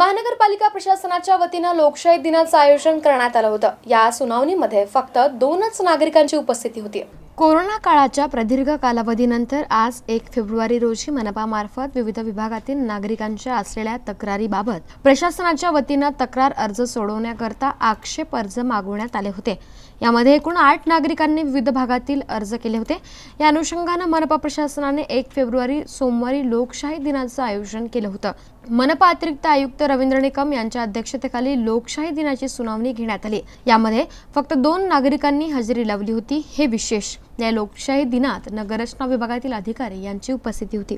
महानगरपालिका प्रशासनाच्या वतीनं लोकशाही दिनाचं आयोजन करण्यात आलं होतं या सुनावणीमध्ये फक्त दोनच नागरिकांची उपस्थिती होती कोरोना काळाच्या प्रदीर्घ कालावधीनंतर आज एक फेब्रुवारी रोजी मनपा मार्फत विविध विभागातील नागरिकांच्या असलेल्या तक्रारीबाबत प्रशासनाच्या वतीनं तक्रार अर्ज सोडवण्याकरता आक्षेप अर्ज मागवण्यात आले होते यामध्ये एकूण आठ नागरिकांनी विविध भागातील अर्ज केले होते या अनुषंगानं मनपा प्रशासनाने एक फेब्रुवारी सोमवारी लोकशाही दिनाचं आयोजन केलं होतं मनपा अतिरिक्त आयुक्त रवींद्र निकम यांच्या अध्यक्षतेखाली लोकशाही दिनाची सुनावणी घेण्यात आली यामध्ये फक्त दोन नागरिकांनी हजेरी लावली होती हे विशेष या लोकशाही दिनात नगररचना विभागातील अधिकारी यांची उपस्थिती होती